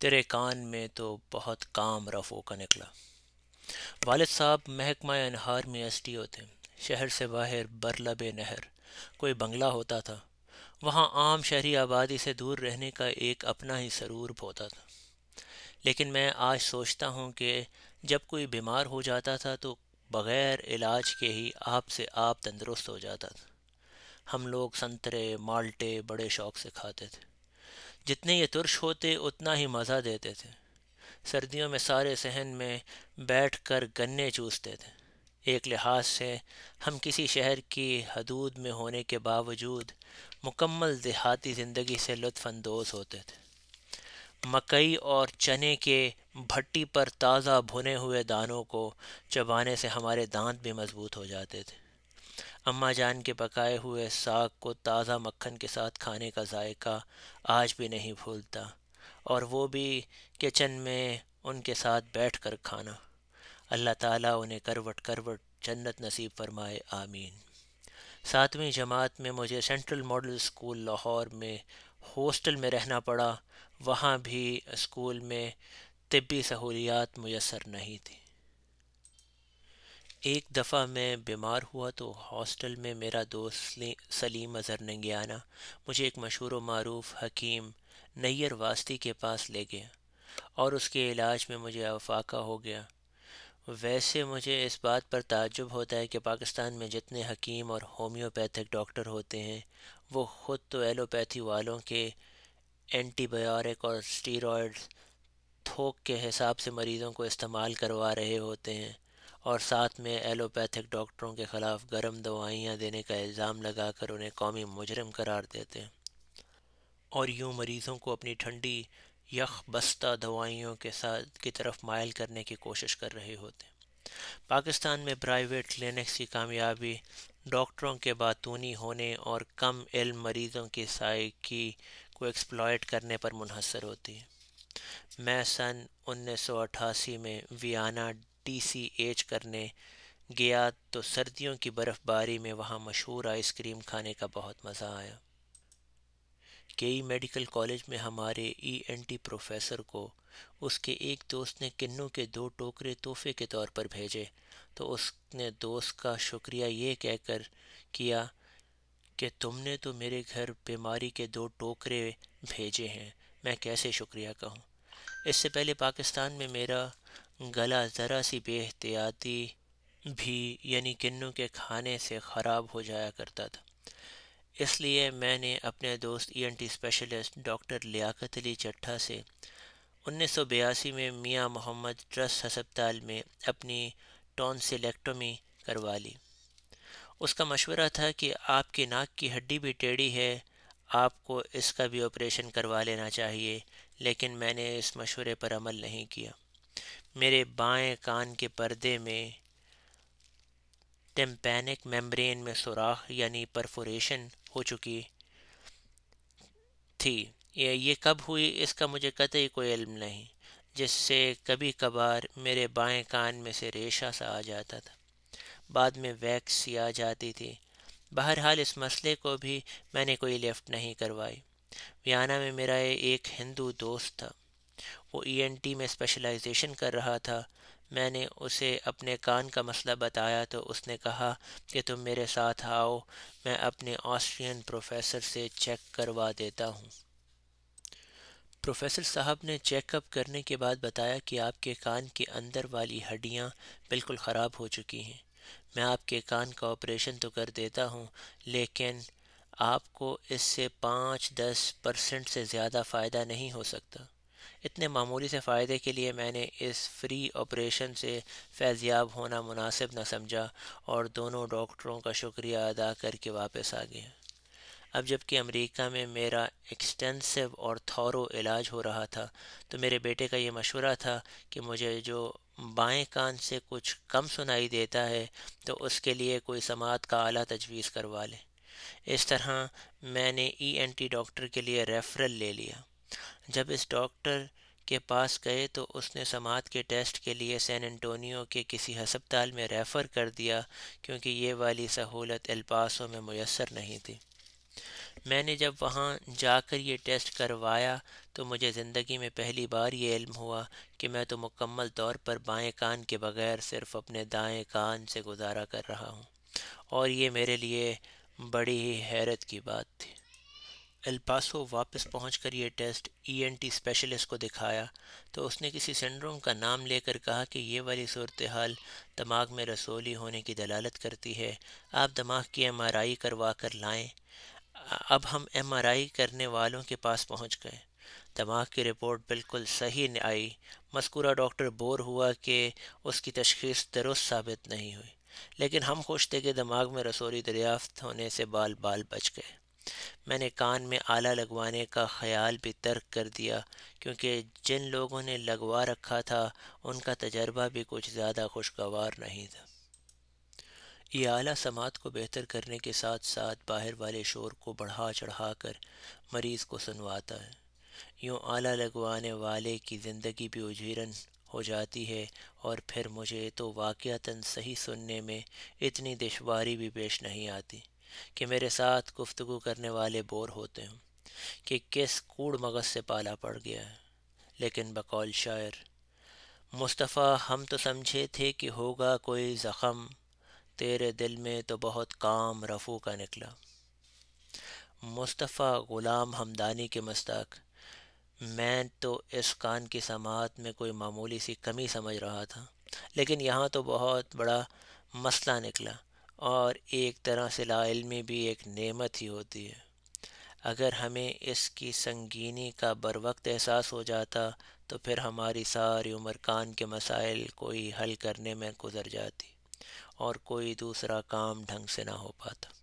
तेरे कान में तो बहुत काम रफो का निकला वाल साहब महकमा अनहार में एस टी ओ थे शहर से बाहर बरलब नहर कोई बंगला होता था वहाँ आम शहरी आबादी से दूर रहने का एक अपना ही सरूप होता था लेकिन मैं आज सोचता हूँ कि जब कोई बीमार हो जाता था तो बग़ैर इलाज के ही आप से आप तंदुरुस्त हो जाता था हम लोग संतरे माल्टे बड़े शौक से खाते थे जितने ये तुरश होते उतना ही मज़ा देते थे सर्दियों में सारे सहन में बैठ कर गन्ने चूसते थे एक लिहाज से हम किसी शहर की हदूद में होने के बावजूद मुकम्मल देहाती ज़िंदगी से लुफानंदोज़ होते थे मकई और चने के भट्टी पर ताज़ा भुने हुए दानों को चबाने से हमारे दांत भी मजबूत हो जाते थे अम्मा जान के पकाए हुए साग को ताज़ा मक्खन के साथ खाने का जायका आज भी नहीं भूलता और वो भी किचन में उनके साथ बैठ कर खाना अल्लाह ताला उन्हें करवट करवट जन्नत नसीब फरमाए आमीन सातवीं जमात में मुझे सेंट्रल मॉडल स्कूल लाहौर में हॉस्टल में रहना पड़ा वहाँ भी स्कूल में तबी सहूलियात मैसर नहीं थी एक दफ़ा मैं बीमार हुआ तो हॉस्टल में मेरा दोस्त सलीम अज़र नंगियाना मुझे एक मशहूर व मरूफ हकीम नैयर वास्ती के पास ले गया और उसके इलाज में मुझे अफाका हो गया वैसे मुझे इस बात पर ताजुब होता है कि पाकिस्तान में जितने हकीम और होम्योपैथिक डॉक्टर होते हैं वो ख़ुद तो एलोपैथी वालों के एंटीबायोटिक और स्टीरॉयड थोक के हिसाब से मरीज़ों को इस्तेमाल करवा रहे होते हैं और साथ में एलोपैथिक डॉक्टरों के ख़िलाफ़ गर्म दवाइयाँ देने का इल्ज़ाम लगाकर उन्हें कौमी मुजरम करार देते हैं और यूँ मरीज़ों को अपनी ठंडी यख बस्ता दवाइयों के साथ की तरफ मायल करने की कोशिश कर रहे होते हैं पाकिस्तान में प्राइवेट क्लिनिक्स की कामयाबी डॉक्टरों के बातूनी होने और कम इल्म मरीज़ों की साइकी को एक्सप्लॉयट करने पर मुनहसर होती है मैं सन 1988 में वियाना टी सी एच करने गया तो सर्दियों की बर्फ़बारी में वहाँ मशहूर आइसक्रीम खाने का बहुत मज़ा आया केई मेडिकल कॉलेज में हमारे ई एन टी प्रोफेसर को उसके एक दोस्त ने किन्नू के दो टोकरे तोहफे के तौर पर भेजे तो उसने दोस्त का शुक्रिया ये कहकर किया कि तुमने तो मेरे घर बीमारी के दो टोकरे भेजे हैं मैं कैसे शुक्रिया कहूँ इससे पहले पाकिस्तान में मेरा गला ज़रा सी बेहतियाती भी यानी किन्नू के खाने से ख़राब हो जाया करता था इसलिए मैंने अपने दोस्त ENT e specialist doctor Liaquat Ali Chattha से 1982 में मियां मोहम्मद ट्रस्ट हस्पताल में अपनी टॉन्सिलेक्टोमी करवा ली उसका मशवरा था कि आपकी नाक की हड्डी भी टेढ़ी है आपको इसका भी ऑपरेशन करवा लेना चाहिए लेकिन मैंने इस मशवरे पर अमल नहीं किया मेरे बाएं कान के पर्दे में टेम्पेनिक मेम्ब्रेन में सुराख यानी परफोरेशन हो चुकी थी ये, ये कब हुई इसका मुझे कतई कोई इल्म नहीं जिससे कभी कभार मेरे बाएं कान में से रेशा सा आ जाता था बाद में वैक्स आ जाती थी बहरहाल इस मसले को भी मैंने कोई लिफ्ट नहीं करवाई वियाना में मेरा एक हिंदू दोस्त था वो ई e में स्पेशलाइजेशन कर रहा था मैंने उसे अपने कान का मसला बताया तो उसने कहा कि तुम मेरे साथ आओ मैं अपने ऑस्ट्रियन प्रोफेसर से चेक करवा देता हूँ प्रोफेसर साहब ने चेकअप करने के बाद बताया कि आपके कान के अंदर वाली हड्डियाँ बिल्कुल ख़राब हो चुकी हैं मैं आपके कान का ऑपरेशन तो कर देता हूँ लेकिन आपको इससे पाँच दस परसेंट से ज़्यादा फ़ायदा नहीं हो सकता इतने मामूली से फ़ायदे के लिए मैंने इस फ्री ऑपरेशन से फैज़याब होना मुनासिब न समझा और दोनों डॉक्टरों का शुक्रिया अदा करके वापस आ गया अब जबकि अमेरिका में मेरा एक्सटेंसिव और थौरो इलाज हो रहा था तो मेरे बेटे का ये मशवरा था कि मुझे जो बाएं कान से कुछ कम सुनाई देता है तो उसके लिए कोई समात का आला तजवीज़ करवा लें इस तरह मैंने ई एन टी डॉक्टर के लिए रेफरल ले लिया जब इस डॉक्टर के पास गए तो उसने समात के टेस्ट के लिए सैन एंटोनियो के किसी हस्पताल में रेफ़र कर दिया क्योंकि ये वाली सहूलत अल्पासों में मैसर नहीं थी मैंने जब वहाँ जाकर ये टेस्ट करवाया तो मुझे ज़िंदगी में पहली बार ये इल्म हुआ कि मैं तो मुकम्मल तौर पर बाएं कान के बग़ैर सिर्फ अपने दाएं कान से गुजारा कर रहा हूँ और ये मेरे लिए बड़ी ही हैरत की बात थी एल्पासो वापस पहुँच कर ये test E N T specialist को दिखाया तो उसने किसी सिंड्रोम का नाम लेकर कहा कि ये वाली सूरत हाल दिमाग में रसोली होने की दलालत करती है आप दिमाग की एम आर आई करवा कर लाएँ अब हम एम आर आई करने वालों के पास पहुँच गए दिमाग की रिपोर्ट बिल्कुल सही नहीं आई मस्कूरा डॉक्टर बोर हुआ कि उसकी तशखीस दुरुस्त साबित नहीं हुई लेकिन हम खुश थे कि दिमाग में रसोली दरियाफ्त होने से बाल बाल बच गए मैंने कान में आला लगवाने का ख्याल भी तर्क कर दिया क्योंकि जिन लोगों ने लगवा रखा था उनका तजर्बा भी कुछ ज़्यादा खुशगवार नहीं था ये आला समात को बेहतर करने के साथ साथ बाहर वाले शोर को बढ़ा चढ़ा कर मरीज़ को सुनवाता है यूँ आला लगवाने वाले की ज़िंदगी भी उजीरन हो जाती है और फिर मुझे तो वाक़ता सही सुनने में इतनी दुशारी भी पेश नहीं आती कि मेरे साथ गुफ्तु करने वाले बोर होते हैं कि किस कूड़ मगज से पाला पड़ गया है लेकिन बकौल शायर मुस्तफ़ा हम तो समझे थे कि होगा कोई ज़ख़म तेरे दिल में तो बहुत काम रफ़ू का निकला मुस्तफ़ा ग़ुलाम हमदानी के मस्ताक मैं तो इस कान की समात में कोई मामूली सी कमी समझ रहा था लेकिन यहाँ तो बहुत बड़ा मसला निकला और एक तरह से में भी एक नेमत ही होती है अगर हमें इसकी संगीनी का बर वक्त एहसास हो जाता तो फिर हमारी सारी उम्र कान के मसाइल कोई हल करने में गुजर जाती और कोई दूसरा काम ढंग से ना हो पाता